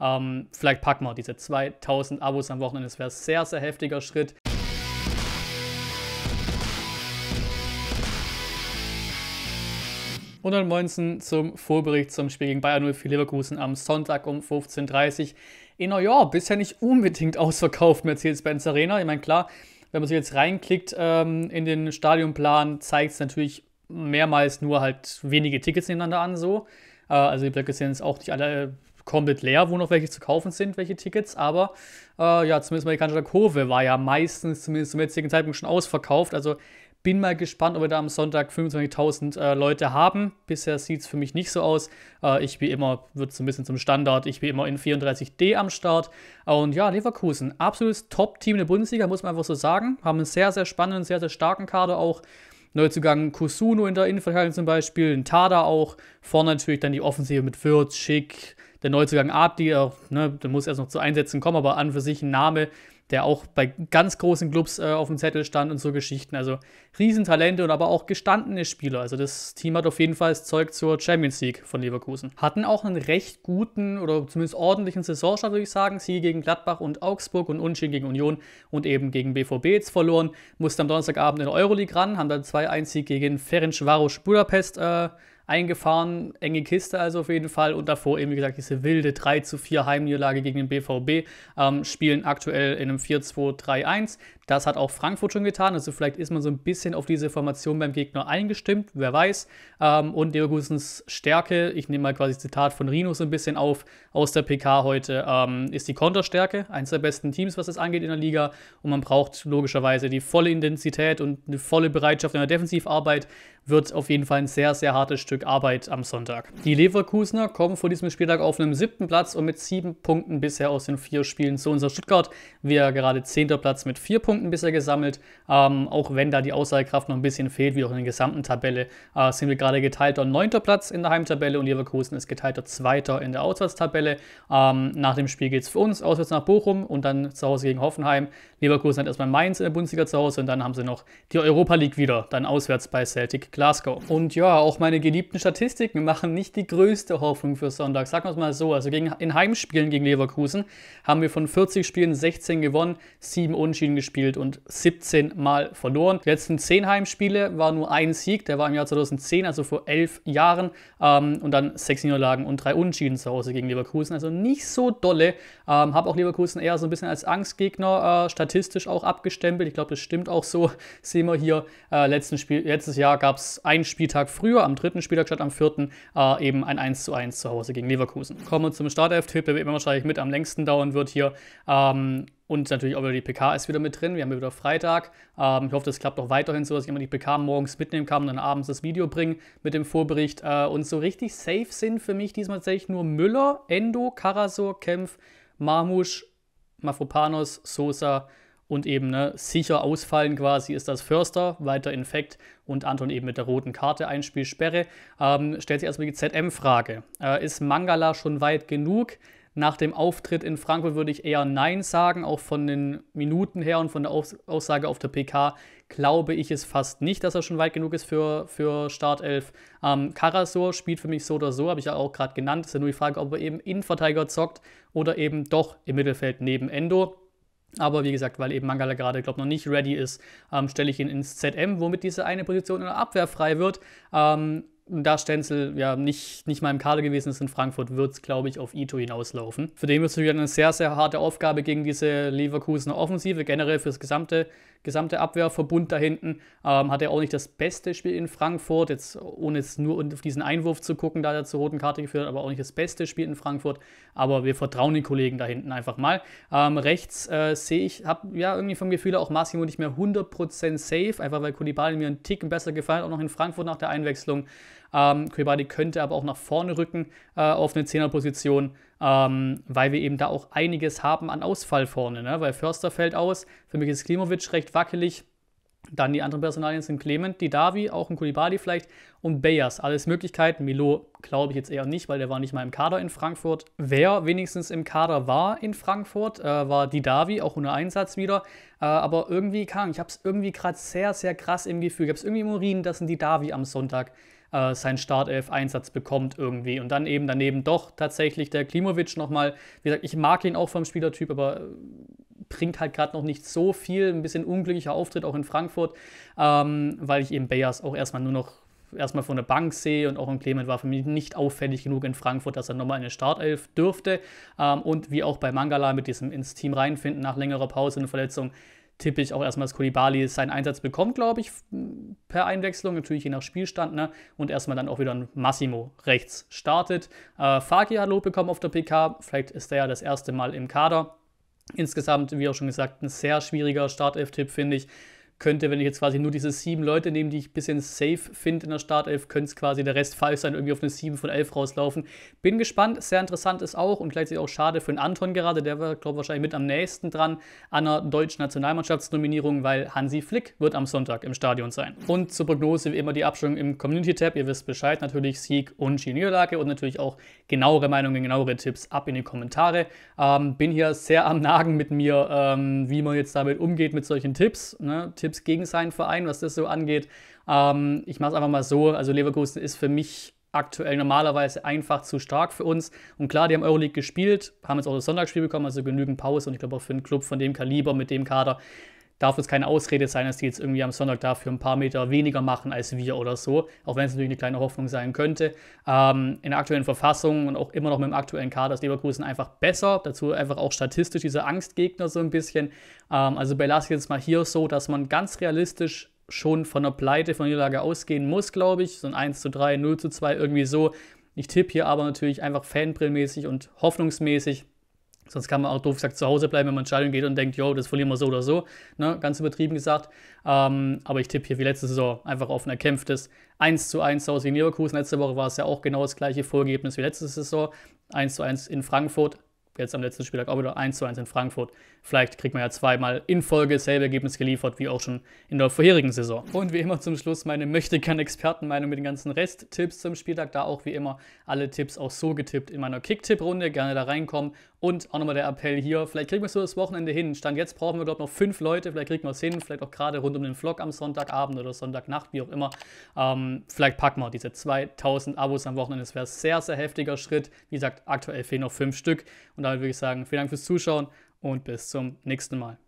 Ähm, vielleicht packen wir diese 2000 Abos am Wochenende. Das wäre ein sehr, sehr heftiger Schritt. Und dann Moinsen zum Vorbericht zum Spiel gegen Bayern 0 für Leverkusen am Sonntag um 15.30 Uhr. In New York. bisher nicht unbedingt ausverkauft, Mercedes-Benz Arena. Ich meine, klar, wenn man sich jetzt reinklickt ähm, in den Stadionplan, zeigt es natürlich mehrmals nur halt wenige Tickets nebeneinander an, so. Äh, also die Blöcke sind jetzt auch nicht alle komplett leer, wo noch welche zu kaufen sind, welche Tickets. Aber äh, ja, zumindest mal die Kanzler Kurve war ja meistens, zumindest zum jetzigen Zeitpunkt, schon ausverkauft. Also bin mal gespannt, ob wir da am Sonntag 25.000 äh, Leute haben. Bisher sieht es für mich nicht so aus. Äh, ich wie immer, wird so ein bisschen zum Standard. Ich wie immer in 34D am Start. Und ja, Leverkusen, absolutes Top-Team in der Bundesliga, muss man einfach so sagen. Haben einen sehr, sehr spannenden, sehr, sehr starken Kader auch. Neuzugang Kusuno in der Innenverteidigung zum Beispiel, ein Tada auch. Vorne natürlich dann die Offensive mit Wirtz, Schick, der Neuzugang Abdi, auch, äh, ne, der muss erst noch zu Einsätzen kommen, aber an für sich ein Name, der auch bei ganz großen Clubs äh, auf dem Zettel stand und so Geschichten. Also Riesentalente und aber auch gestandene Spieler. Also das Team hat auf jeden Fall das Zeug zur Champions League von Leverkusen. Hatten auch einen recht guten oder zumindest ordentlichen Saisonstart, würde ich sagen. Sie gegen Gladbach und Augsburg und Unschien gegen Union und eben gegen BVB jetzt verloren. Mussten am Donnerstagabend in der Euroleague ran, haben dann 2-1 Sieg gegen Ferencvaros Budapest äh, eingefahren. Enge Kiste also auf jeden Fall. Und davor eben, wie gesagt, diese wilde 3 zu 4 Heimniederlage gegen den BVB. Ähm, spielen aktuell in einem 4-2-3-1. Das hat auch Frankfurt schon getan. Also vielleicht ist man so ein bisschen auf diese Formation beim Gegner eingestimmt, wer weiß. Ähm, und Leverkusens Stärke, ich nehme mal quasi Zitat von Rino so ein bisschen auf aus der PK heute, ähm, ist die Konterstärke. Eines der besten Teams, was das angeht in der Liga. Und man braucht logischerweise die volle Intensität und eine volle Bereitschaft in der Defensivarbeit. Wird auf jeden Fall ein sehr, sehr hartes Stück Arbeit am Sonntag. Die Leverkusener kommen vor diesem Spieltag auf einem siebten Platz und mit sieben Punkten bisher aus den vier Spielen zu unserer Stuttgart. Wir gerade zehnter Platz mit vier Punkten. Punkten bisher gesammelt, ähm, auch wenn da die Aussagekraft noch ein bisschen fehlt, wie auch in der gesamten Tabelle, äh, sind wir gerade geteilter neunter Platz in der Heimtabelle und Leverkusen ist geteilter zweiter in der Auswärtstabelle. Ähm, nach dem Spiel geht es für uns auswärts nach Bochum und dann zu Hause gegen Hoffenheim. Leverkusen hat erstmal Mainz in der Bundesliga zu Hause und dann haben sie noch die Europa League wieder, dann auswärts bei Celtic Glasgow. Und ja, auch meine geliebten Statistiken machen nicht die größte Hoffnung für Sonntag. Sagen wir es mal so, also gegen, in Heimspielen gegen Leverkusen haben wir von 40 Spielen 16 gewonnen, 7 Unentschieden gespielt gespielt und 17 Mal verloren. Die letzten 10 Heimspiele war nur ein Sieg, der war im Jahr 2010, also vor 11 Jahren. Ähm, und dann 6 Niederlagen und 3 Unentschieden zu Hause gegen Leverkusen. Also nicht so dolle. Ähm, Habe auch Leverkusen eher so ein bisschen als Angstgegner äh, statistisch auch abgestempelt. Ich glaube, das stimmt auch so. Sehen wir hier, äh, letzten Spiel, letztes Jahr gab es einen Spieltag früher, am dritten Spieltag statt am vierten, äh, eben ein 1 zu 1 zu Hause gegen Leverkusen. Kommen wir zum Startelf-Tipp, der immer wahrscheinlich mit am längsten dauern wird hier. Ähm, und natürlich auch wieder die PK ist wieder mit drin. Wir haben wieder Freitag. Ähm, ich hoffe, das klappt auch weiterhin so, dass ich immer die PK morgens mitnehmen kann und dann abends das Video bringen mit dem Vorbericht. Äh, und so richtig safe sind für mich diesmal tatsächlich nur Müller, Endo, Karasor, Kempf, Marmusch, Mafropanos, Sosa und eben ne, sicher ausfallen quasi ist das Förster, weiter Infekt und Anton eben mit der roten Karte, Einspielsperre. Ähm, stellt sich erstmal die ZM-Frage. Äh, ist Mangala schon weit genug? Nach dem Auftritt in Frankfurt würde ich eher Nein sagen, auch von den Minuten her und von der Aussage auf der PK glaube ich es fast nicht, dass er schon weit genug ist für, für Startelf. Ähm, Karasor spielt für mich so oder so, habe ich ja auch gerade genannt. Ist ja nur die Frage, ob er eben Innenverteidiger zockt oder eben doch im Mittelfeld neben Endo. Aber wie gesagt, weil eben Mangala gerade, glaube noch nicht ready ist, ähm, stelle ich ihn ins ZM, womit diese eine Position in der Abwehr frei wird. Ähm, da Stenzel ja nicht, nicht mal im Kader gewesen ist in Frankfurt, wird es, glaube ich, auf Ito hinauslaufen. Für den wird es natürlich eine sehr, sehr harte Aufgabe gegen diese Leverkusener Offensive, generell fürs gesamte gesamte Abwehrverbund da hinten. Ähm, hat er auch nicht das beste Spiel in Frankfurt, jetzt ohne jetzt nur auf diesen Einwurf zu gucken, da er zur roten Karte geführt hat, aber auch nicht das beste Spiel in Frankfurt. Aber wir vertrauen den Kollegen da hinten einfach mal. Ähm, rechts äh, sehe ich, habe ja irgendwie vom Gefühl auch Massimo nicht mehr 100% safe, einfach weil Kulibali mir einen Ticken besser gefallen, auch noch in Frankfurt nach der Einwechslung. Ähm, Kulibali könnte aber auch nach vorne rücken äh, auf eine 10 er position ähm, weil wir eben da auch einiges haben an Ausfall vorne. Ne? Weil Förster fällt aus, für mich ist Klimovic recht wackelig. Dann die anderen Personalien sind Clement, Didavi, auch ein Kulibadi vielleicht und Bayers. Alles Möglichkeiten. Milo glaube ich jetzt eher nicht, weil der war nicht mal im Kader in Frankfurt. Wer wenigstens im Kader war in Frankfurt, äh, war Didavi, auch ohne Einsatz wieder. Äh, aber irgendwie kam, ich habe es irgendwie gerade sehr, sehr krass im Gefühl. Ich habe es irgendwie im Urin, sind ein Didavi am Sonntag äh, seinen Startelf-Einsatz bekommt irgendwie. Und dann eben daneben doch tatsächlich der Klimovic nochmal, wie gesagt, ich mag ihn auch vom Spielertyp, aber äh, bringt halt gerade noch nicht so viel. Ein bisschen unglücklicher Auftritt auch in Frankfurt, ähm, weil ich eben Bayers auch erstmal nur noch erstmal von der Bank sehe und auch ein Clement war für mich nicht auffällig genug in Frankfurt, dass er nochmal eine Startelf dürfte. Ähm, und wie auch bei Mangala mit diesem ins Team reinfinden nach längerer Pause und Verletzung, tippe ich auch erstmal, dass Koulibaly seinen Einsatz bekommt, glaube ich per Einwechslung, natürlich je nach Spielstand, ne? und erstmal dann auch wieder ein Massimo rechts startet. Äh, Faki hat Lob bekommen auf der PK, vielleicht ist er ja das erste Mal im Kader. Insgesamt, wie auch schon gesagt, ein sehr schwieriger Startelf-Tipp, finde ich könnte, wenn ich jetzt quasi nur diese sieben Leute nehme, die ich ein bisschen safe finde in der Startelf, könnte es quasi der Rest falsch sein, irgendwie auf eine 7 von 11 rauslaufen. Bin gespannt, sehr interessant ist auch und gleichzeitig auch schade für den Anton gerade, der war, glaube ich, wahrscheinlich mit am nächsten dran an der deutschen Nationalmannschaftsnominierung, weil Hansi Flick wird am Sonntag im Stadion sein. Und zur Prognose wie immer die Abstimmung im Community-Tab, ihr wisst Bescheid, natürlich Sieg und Niederlage und natürlich auch genauere Meinungen, genauere Tipps ab in die Kommentare. Ähm, bin hier sehr am Nagen mit mir, ähm, wie man jetzt damit umgeht mit solchen Tipps. Ne? Tipps Tipps gegen seinen Verein, was das so angeht. Ähm, ich mache es einfach mal so. Also Leverkusen ist für mich aktuell normalerweise einfach zu stark für uns. Und klar, die haben Euroleague gespielt, haben jetzt auch das Sonntagsspiel bekommen, also genügend Pause. Und ich glaube auch für einen Club von dem Kaliber, mit dem Kader, darf es keine Ausrede sein, dass die jetzt irgendwie am Sonntag dafür ein paar Meter weniger machen als wir oder so, auch wenn es natürlich eine kleine Hoffnung sein könnte. Ähm, in der aktuellen Verfassung und auch immer noch mit dem aktuellen Kader ist Leverkusen einfach besser, dazu einfach auch statistisch diese Angstgegner so ein bisschen. Ähm, also belasse ich jetzt mal hier so, dass man ganz realistisch schon von der Pleite, von der Niederlage ausgehen muss, glaube ich. So ein 1 zu 3, 0 zu 2, irgendwie so. Ich tippe hier aber natürlich einfach fanbrillmäßig und hoffnungsmäßig Sonst kann man auch doof gesagt zu Hause bleiben, wenn man ins Stadion geht und denkt, jo, das verlieren wir so oder so. Ne? Ganz übertrieben gesagt. Ähm, aber ich tippe hier wie letzte Saison einfach auf ein erkämpftes 1 zu 1 aus wie Leverkusen. Letzte Woche war es ja auch genau das gleiche Vorergebnis wie letzte Saison. 1 zu 1 in Frankfurt. Jetzt am letzten Spieltag auch wieder 1 zu 1 in Frankfurt. Vielleicht kriegt man ja zweimal in Folge dasselbe Ergebnis geliefert wie auch schon in der vorherigen Saison. Und wie immer zum Schluss meine möchte experten Expertenmeinung mit den ganzen Rest-Tipps zum Spieltag. Da auch wie immer alle Tipps auch so getippt in meiner Kick-Tipp-Runde. Gerne da reinkommen und auch nochmal der Appell hier, vielleicht kriegen wir es so das Wochenende hin. Stand jetzt brauchen wir, glaube ich, noch fünf Leute, vielleicht kriegen wir es hin, vielleicht auch gerade rund um den Vlog am Sonntagabend oder Sonntagnacht, wie auch immer. Ähm, vielleicht packen wir diese 2000 Abos am Wochenende. Das wäre ein sehr, sehr heftiger Schritt. Wie gesagt, aktuell fehlen noch fünf Stück. Und damit würde ich sagen, vielen Dank fürs Zuschauen und bis zum nächsten Mal.